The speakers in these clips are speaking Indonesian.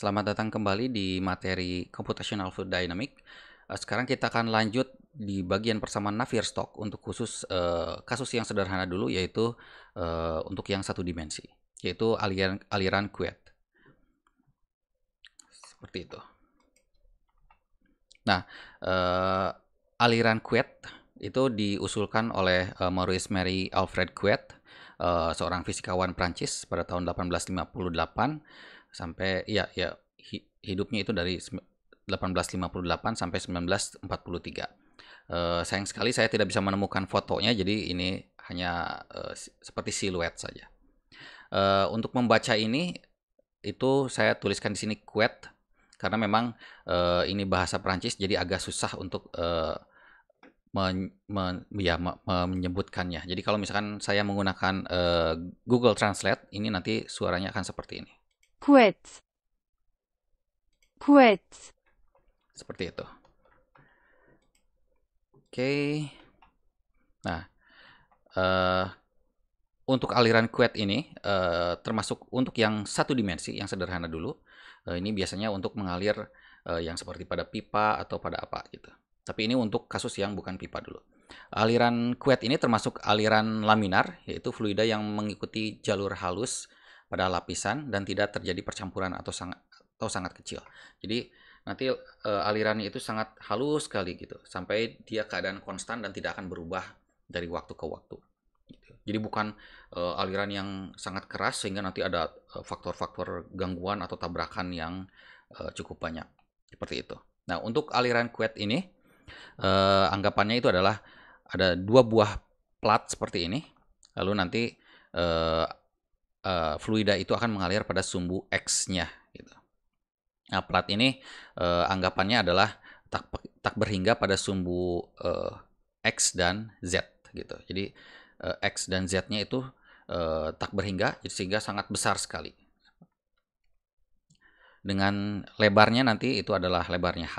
Selamat datang kembali di materi Computational Fluid Dynamic. Eh, sekarang kita akan lanjut di bagian persamaan Navier Stokes untuk khusus eh, kasus yang sederhana dulu yaitu eh, untuk yang satu dimensi, yaitu aliran aliran kuet. Seperti itu. Nah, eh, aliran kuet itu diusulkan oleh eh, Maurice Mary Alfred Couet, uh, eh, seorang fisikawan Prancis pada tahun 1858 sampai ya ya hidupnya itu dari 1858 sampai 1943. Uh, eh, sayang sekali saya tidak bisa menemukan fotonya, jadi ini hanya uh, seperti siluet saja. Uh, untuk membaca ini, itu saya tuliskan di sini quet, karena memang uh, ini bahasa Perancis, jadi agak susah untuk uh, menyebutkannya. Jadi kalau misalkan saya menggunakan uh, Google Translate, ini nanti suaranya akan seperti ini. Kuet. Kuet. Seperti itu. Oke. Okay. Nah, uh, untuk aliran kuet ini uh, termasuk untuk yang satu dimensi yang sederhana dulu. Uh, ini biasanya untuk mengalir uh, yang seperti pada pipa atau pada apa gitu. Tapi ini untuk kasus yang bukan pipa dulu. Aliran kuet ini termasuk aliran laminar, yaitu fluida yang mengikuti jalur halus pada lapisan dan tidak terjadi percampuran atau sangat atau sangat kecil. Jadi nanti e, alirannya itu sangat halus sekali gitu sampai dia keadaan konstan dan tidak akan berubah dari waktu ke waktu. Gitu. Jadi bukan e, aliran yang sangat keras sehingga nanti ada eh, faktor-faktor gangguan atau tabrakan yang e, cukup banyak seperti itu. Nah untuk aliran kuet ini e, anggapannya itu adalah ada dua buah plat seperti ini lalu nanti uh, fluida itu akan mengalir pada sumbu X-nya. Gitu. Nah, plat ini uh, anggapannya adalah tak, tak berhingga pada sumbu uh, X dan Z. gitu. Jadi uh, X dan Z-nya itu uh, tak berhingga, sehingga sangat besar sekali. Dengan lebarnya nanti itu adalah lebarnya H,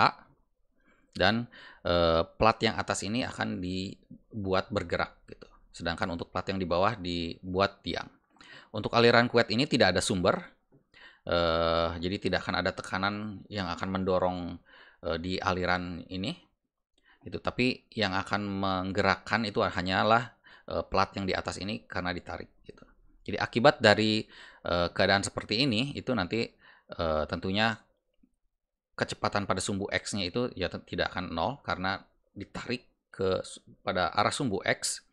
dan e, plat yang atas ini akan dibuat bergerak gitu. Sedangkan untuk plat yang di bawah dibuat tiang. Untuk aliran kuat ini tidak ada sumber, uh, jadi tidak akan ada tekanan yang akan mendorong uh, di aliran ini. Itu tapi yang akan menggerakkan itu hanyalah uh, plat yang di atas ini karena ditarik. Gitu. Jadi akibat dari uh, keadaan seperti ini itu nanti uh, tentunya kecepatan pada sumbu x-nya itu ya tidak akan nol karena ditarik ke pada arah sumbu x.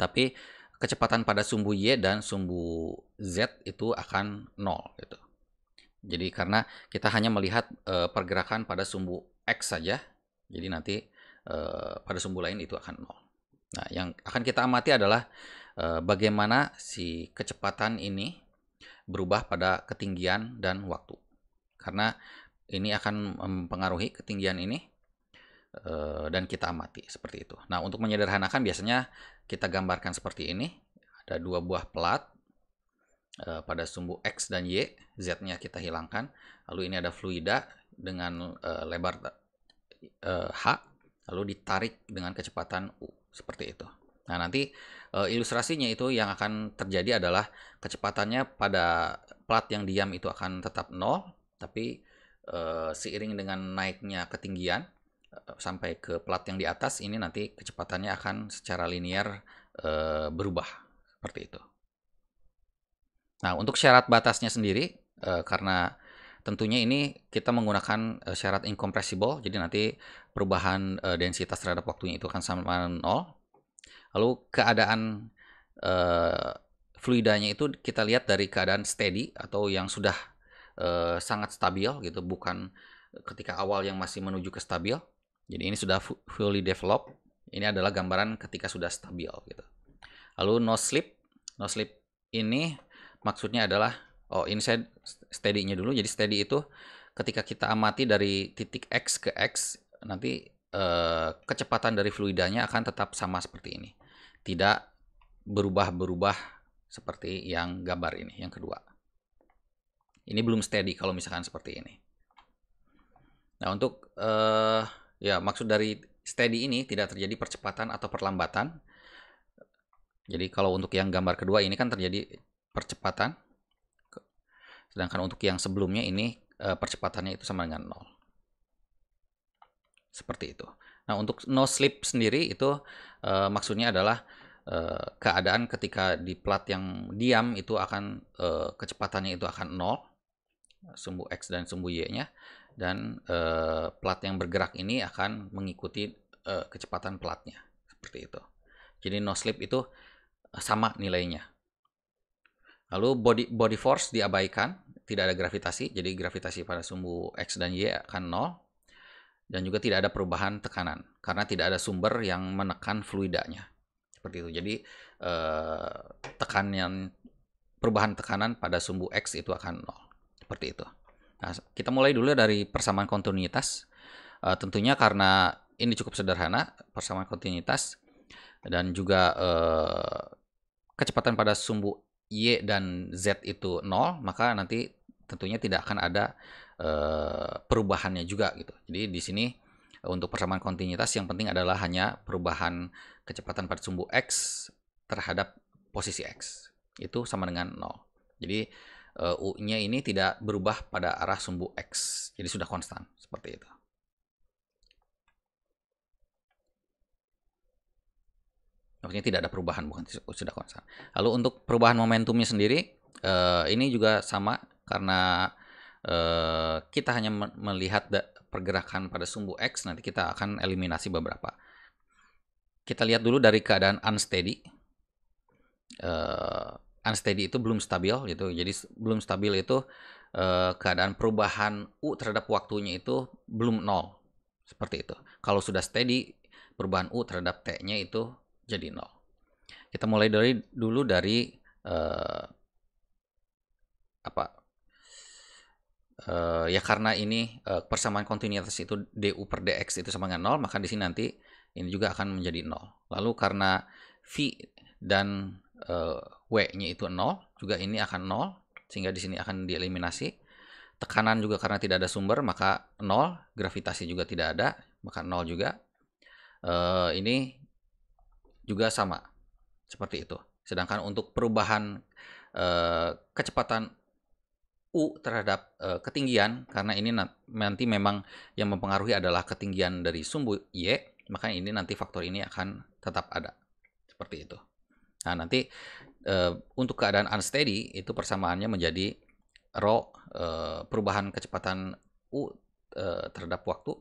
Tapi kecepatan pada sumbu Y dan sumbu Z itu akan nol gitu. Jadi karena kita hanya melihat e, pergerakan pada sumbu X saja, jadi nanti e, pada sumbu lain itu akan nol. Nah, yang akan kita amati adalah e, bagaimana si kecepatan ini berubah pada ketinggian dan waktu. Karena ini akan mempengaruhi ketinggian ini Eh, dan kita amati seperti itu. Nah, untuk menyederhanakan biasanya kita gambarkan seperti ini. Ada dua buah pelat eh, pada sumbu X dan Y, Z-nya kita hilangkan. Lalu ini ada fluida dengan eh, lebar H, lalu ditarik dengan kecepatan U, seperti itu. Nah, nanti ilustrasinya itu yang akan terjadi adalah kecepatannya pada plat yang diam itu akan tetap nol, tapi seiring dengan naiknya ketinggian, Eh, sampai ke plat yang di atas ini nanti kecepatannya akan secara linear e, berubah seperti itu. Nah, untuk syarat batasnya sendiri e, karena tentunya ini kita menggunakan syarat incompressible, jadi nanti perubahan e, densitas terhadap waktunya itu akan sama nol. Lalu keadaan e, fluidanya itu kita lihat dari keadaan steady atau yang sudah e, sangat stabil gitu, bukan ketika awal yang masih menuju ke stabil jadi ini sudah fully develop. Ini adalah gambaran ketika sudah stabil gitu. Lalu no slip. No slip ini maksudnya adalah oh ini saya steady-nya dulu. Jadi steady itu ketika kita amati dari titik X ke X nanti eh, kecepatan dari fluidanya akan tetap sama seperti ini. Tidak berubah-berubah seperti yang gambar ini, yang kedua. Ini belum steady kalau misalkan seperti ini. Nah, untuk eh, Ya, maksud dari steady ini tidak terjadi percepatan atau perlambatan. Jadi kalau untuk yang gambar kedua ini kan terjadi percepatan. Sedangkan untuk yang sebelumnya ini eh, percepatannya itu sama dengan 0. Seperti itu. Nah, untuk no slip sendiri itu eh, maksudnya adalah eh, keadaan ketika di plat yang diam itu akan kecepatannya itu akan 0 sumbu X dan sumbu Y-nya dan uh, plat yang bergerak ini akan mengikuti uh, kecepatan platnya seperti itu. Jadi no slip itu eh, sama nilainya. Lalu body body force diabaikan, tidak ada gravitasi, jadi gravitasi pada sumbu x dan y akan nol dan juga tidak ada perubahan tekanan karena tidak ada sumber yang menekan fluidanya seperti itu. Jadi eh, tekanan perubahan tekanan pada sumbu x itu akan nol seperti itu. Nah, kita mulai dulu dari persamaan kontinuitas. Uh, tentunya karena ini cukup sederhana, persamaan kontinuitas dan juga uh, kecepatan pada sumbu y dan z itu nol, maka nanti tentunya tidak akan ada uh, perubahannya juga gitu. Jadi di sini untuk persamaan kontinuitas yang penting adalah hanya perubahan kecepatan pada sumbu x terhadap posisi x itu sama dengan nol. Jadi Eh, U-nya ini tidak berubah pada arah sumbu X. Jadi sudah konstan, seperti itu. Maksudnya tidak ada perubahan, bukan sudah konstan. Lalu untuk perubahan momentumnya sendiri, eh, ini juga sama karena eh, kita hanya melihat pergerakan pada sumbu X, nanti kita akan eliminasi beberapa. Kita lihat dulu dari keadaan unsteady unsteady itu belum stabil gitu. Jadi belum stabil itu eh, keadaan perubahan U terhadap waktunya itu belum nol. Seperti itu. Kalau sudah steady, perubahan U terhadap T-nya itu jadi nol. Kita mulai dari dulu dari eh, apa? Eh, ya karena ini eh, persamaan kontinuitas itu DU per DX itu sama dengan nol, maka di sini nanti ini juga akan menjadi nol. Lalu karena V dan eh, W-nya itu 0, juga ini akan 0, sehingga di sini akan dieliminasi. Tekanan juga karena tidak ada sumber, maka 0. Gravitasi juga tidak ada, maka 0 juga. E, ini juga sama, seperti itu. Sedangkan untuk perubahan e, kecepatan U terhadap e, ketinggian, karena ini nanti memang yang mempengaruhi adalah ketinggian dari sumbu Y, maka ini nanti faktor ini akan tetap ada. Seperti itu. Nah, nanti e, untuk keadaan unsteady itu persamaannya menjadi rho e, eh, perubahan kecepatan u e, terhadap waktu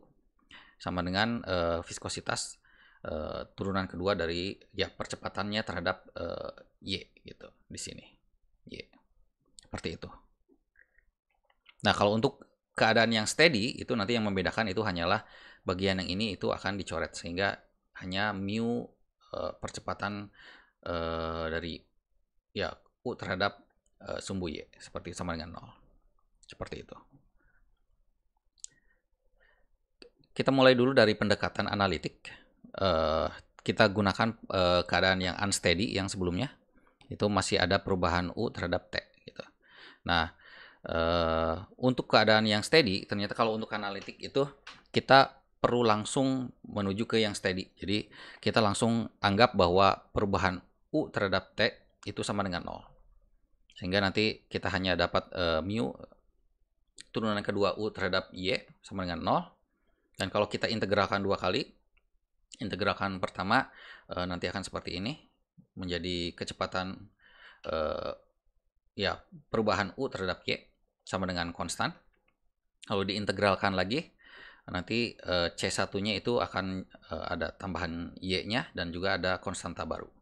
sama dengan e, viskositas e, turunan kedua dari ya percepatannya terhadap e, y gitu di sini y seperti itu. Nah, kalau untuk keadaan yang steady itu nanti yang membedakan itu hanyalah bagian yang ini itu akan dicoret sehingga hanya mu e, percepatan uh, dari ya U terhadap uh, sumbu Y seperti sama dengan nol seperti itu kita mulai dulu dari pendekatan analitik uh, kita gunakan uh, keadaan yang unsteady yang sebelumnya itu masih ada perubahan U terhadap T gitu nah Uh, untuk keadaan yang steady, ternyata kalau untuk analitik itu kita perlu langsung menuju ke yang steady. Jadi kita langsung anggap bahwa perubahan U terhadap T itu sama dengan nol Sehingga nanti kita hanya dapat e, mu turunan kedua U terhadap Y sama dengan nol Dan kalau kita integralkan dua kali, integralkan pertama e, nanti akan seperti ini, menjadi kecepatan e, ya perubahan U terhadap Y sama dengan konstan. kalau diintegralkan lagi, nanti e, C1-nya itu akan e, ada tambahan Y-nya dan juga ada konstanta baru.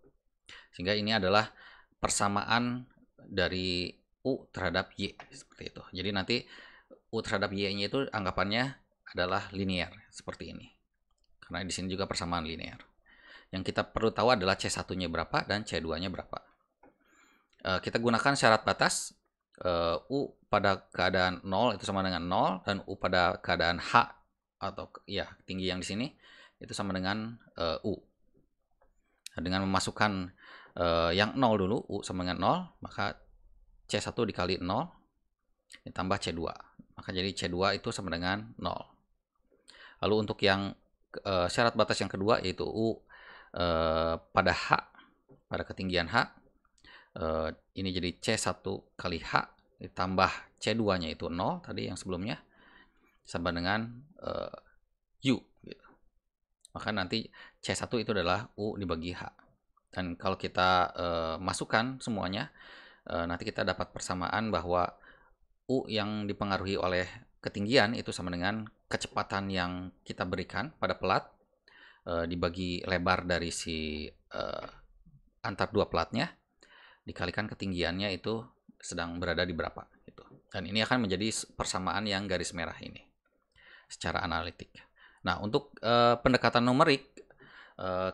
Sehingga ini adalah persamaan dari U terhadap Y seperti itu. Jadi nanti U terhadap Y-nya itu anggapannya adalah linear seperti ini. Karena di sini juga persamaan linear. Yang kita perlu tahu adalah C1-nya berapa dan C2-nya berapa. E, kita gunakan syarat batas e, U pada keadaan 0 itu sama dengan 0 dan U pada keadaan H atau ya tinggi yang di sini itu sama dengan e, U. dengan memasukkan uh, yang 0 dulu, U sama dengan 0, maka C1 dikali 0 ditambah C2. Maka jadi C2 itu sama dengan 0. Lalu untuk yang uh, syarat batas yang kedua yaitu U uh, pada H, pada ketinggian H, uh, ini jadi C1 kali H ditambah C2-nya itu 0 tadi yang sebelumnya sama dengan uh, U. Gitu. Maka nanti C1 itu adalah U dibagi H. Dan kalau kita uh, masukkan semuanya, uh, nanti kita dapat persamaan bahwa U yang dipengaruhi oleh ketinggian itu sama dengan kecepatan yang kita berikan pada pelat uh, dibagi lebar dari si uh, antar dua pelatnya dikalikan ketinggiannya itu sedang berada di berapa gitu. Dan ini akan menjadi persamaan yang garis merah ini secara analitik. Nah, untuk uh, pendekatan numerik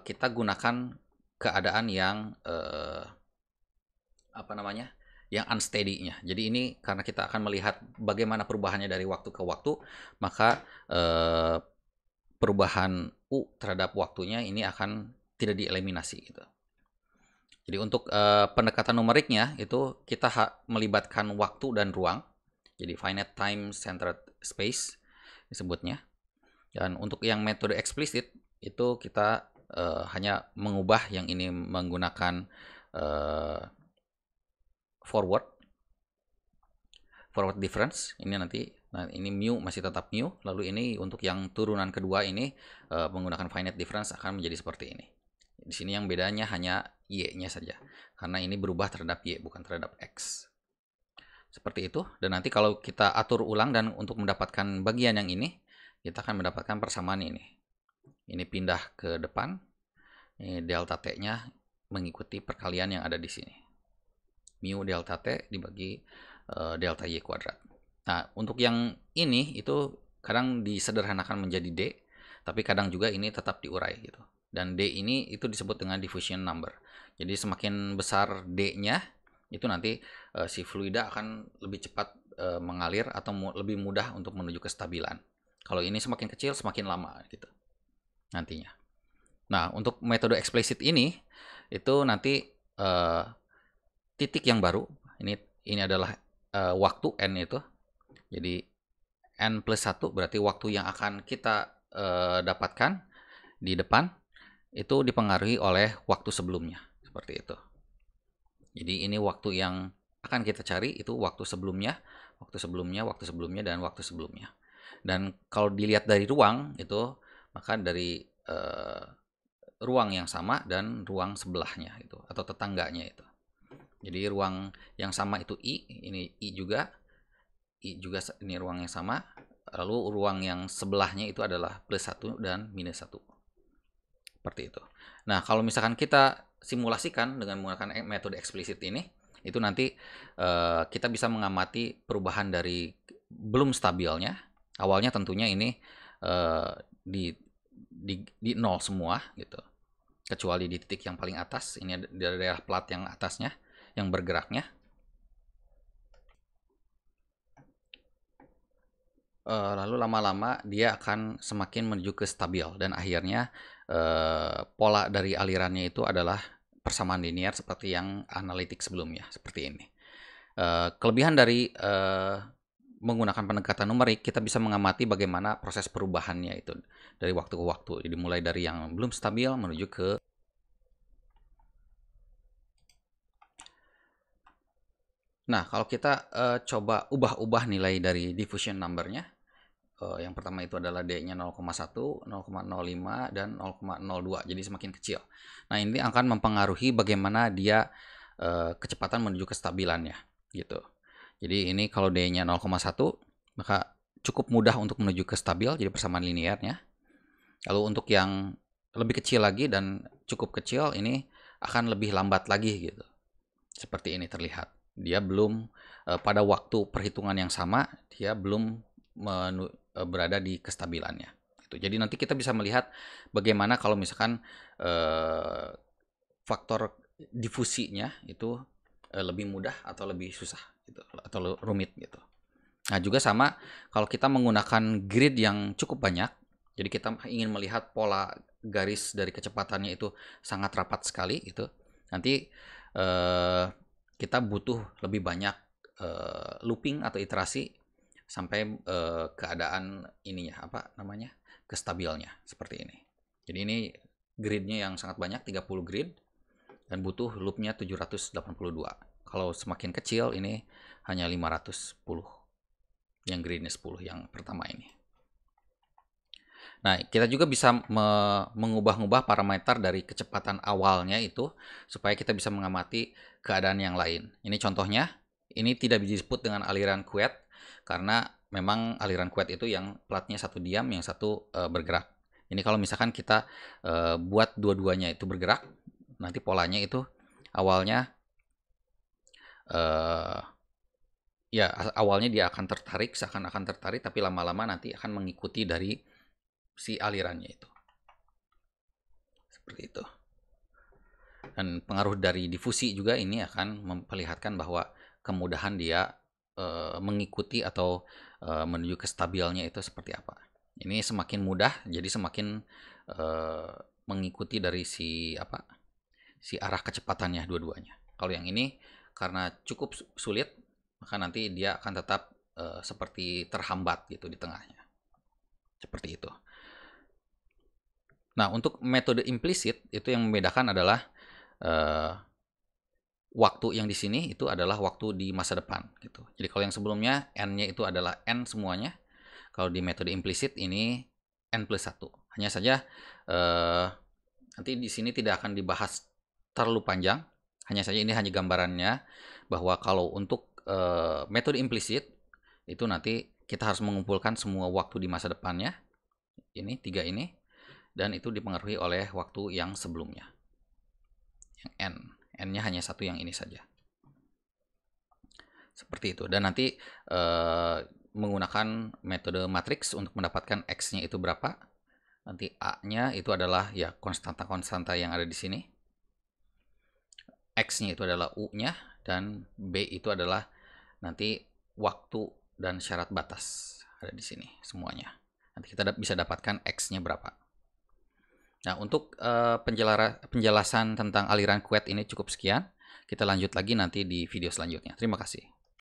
kita gunakan keadaan yang uh, apa namanya? yang unsteady-nya. Jadi ini karena kita akan melihat bagaimana perubahannya dari waktu ke waktu, maka eh, perubahan U terhadap waktunya ini akan tidak dieliminasi gitu. Jadi untuk eh, pendekatan numeriknya itu kita melibatkan waktu dan ruang. Jadi finite time centered space disebutnya. Dan untuk yang metode eksplisit itu kita Eh, hanya mengubah yang ini menggunakan uh, forward forward difference ini nanti nah ini mu masih tetap mu lalu ini untuk yang turunan kedua ini uh, menggunakan finite difference akan menjadi seperti ini di sini yang bedanya hanya y-nya saja karena ini berubah terhadap y bukan terhadap x seperti itu dan nanti kalau kita atur ulang dan untuk mendapatkan bagian yang ini kita akan mendapatkan persamaan ini ini pindah ke depan ini delta t nya mengikuti perkalian yang ada di sini mu delta t dibagi uh, delta y kuadrat nah untuk yang ini itu kadang disederhanakan menjadi d tapi kadang juga ini tetap diurai gitu dan d ini itu disebut dengan diffusion number jadi semakin besar d nya itu nanti uh, si fluida akan lebih cepat uh, mengalir atau mu lebih mudah untuk menuju kestabilan kalau ini semakin kecil semakin lama gitu nantinya. Nah, untuk metode eksplisit ini itu nanti uh, titik yang baru. Ini ini adalah uh, waktu n itu. Jadi n plus 1 berarti waktu yang akan kita uh, dapatkan di depan itu dipengaruhi oleh waktu sebelumnya, seperti itu. Jadi ini waktu yang akan kita cari itu waktu sebelumnya, waktu sebelumnya, waktu sebelumnya dan waktu sebelumnya. Dan kalau dilihat dari ruang itu maka dari uh, ruang yang sama dan ruang sebelahnya itu atau tetangganya itu. Jadi ruang yang sama itu i, ini i juga, i juga ini ruang yang sama. Lalu ruang yang sebelahnya itu adalah plus satu dan minus satu Seperti itu. Nah, kalau misalkan kita simulasikan dengan menggunakan e-, metode eksplisit ini, itu nanti uh, kita bisa mengamati perubahan dari belum stabilnya. Awalnya tentunya ini uh, di di, di nol semua gitu kecuali di titik yang paling atas ini ada daerah plat yang atasnya yang bergeraknya eh, lalu lama-lama dia akan semakin menuju ke stabil dan akhirnya eh, pola dari alirannya itu adalah persamaan linear seperti yang analitik sebelumnya seperti ini eh, kelebihan dari menggunakan pendekatan numerik kita bisa mengamati bagaimana proses perubahannya itu dari waktu ke waktu. Jadi mulai dari yang belum stabil menuju ke Nah, kalau kita uh, coba ubah-ubah nilai dari diffusion numbernya, uh, yang pertama itu adalah D-nya 0,1, 0,05, dan 0,02, jadi semakin kecil. Nah, ini akan mempengaruhi bagaimana dia uh, kecepatan menuju kestabilannya, gitu. Jadi ini kalau D-nya 0,1 maka cukup mudah untuk menuju ke stabil jadi persamaan linearnya. Lalu untuk yang lebih kecil lagi dan cukup kecil ini akan lebih lambat lagi gitu. Seperti ini terlihat. Dia belum eh, pada waktu perhitungan yang sama dia belum eh, berada di kestabilannya. Gitu. Jadi nanti kita bisa melihat bagaimana kalau misalkan eh, faktor difusinya itu lebih mudah atau lebih susah gitu atau rumit gitu. Nah juga sama kalau kita menggunakan grid yang cukup banyak, jadi kita ingin melihat pola garis dari kecepatannya itu sangat rapat sekali gitu. Nanti eh, kita butuh lebih banyak eh, looping atau iterasi sampai eh, keadaan ininya apa namanya kestabilnya seperti ini. Jadi ini gridnya yang sangat banyak 30 grid dan butuh loopnya 782. Kalau semakin kecil ini hanya 510 yang greennya 10 yang pertama ini Nah, kita juga bisa me mengubah-ubah parameter dari kecepatan awalnya itu supaya kita bisa mengamati keadaan yang lain. Ini contohnya, ini tidak disebut dengan aliran kuet karena memang aliran kuet itu yang platnya satu diam, yang satu e, bergerak. Ini kalau misalkan kita e, buat dua-duanya itu bergerak, nanti polanya itu awalnya e, ya awalnya dia akan tertarik seakan-akan tertarik tapi lama-lama nanti akan mengikuti dari si alirannya itu seperti itu dan pengaruh dari difusi juga ini akan memperlihatkan bahwa kemudahan dia e, mengikuti atau e, menuju ke stabilnya itu seperti apa ini semakin mudah jadi semakin e, mengikuti dari si apa si arah kecepatannya dua-duanya kalau yang ini karena cukup sulit maka nanti dia akan tetap uh, seperti terhambat gitu di tengahnya. Seperti itu. Nah, untuk metode implisit itu yang membedakan adalah uh, waktu yang di sini itu adalah waktu di masa depan gitu. Jadi kalau yang sebelumnya n-nya itu adalah n semuanya. Kalau di metode implisit ini n plus 1. Hanya saja eh, nanti di sini tidak akan dibahas terlalu panjang. Hanya saja ini hanya gambarannya bahwa kalau untuk Eh, metode implisit itu nanti kita harus mengumpulkan semua waktu di masa depannya ini tiga ini dan itu dipengaruhi oleh waktu yang sebelumnya yang n n-nya hanya satu yang ini saja seperti itu dan nanti uh, menggunakan metode matriks untuk mendapatkan x-nya itu berapa nanti a-nya itu adalah ya konstanta-konstanta yang ada di sini X-nya itu adalah U-nya dan B itu adalah nanti waktu dan syarat batas ada di sini semuanya. Nanti kita bisa dapatkan X-nya berapa. Nah, untuk eh, penjelasan tentang aliran kuat ini cukup sekian. Kita lanjut lagi nanti di video selanjutnya. Terima kasih.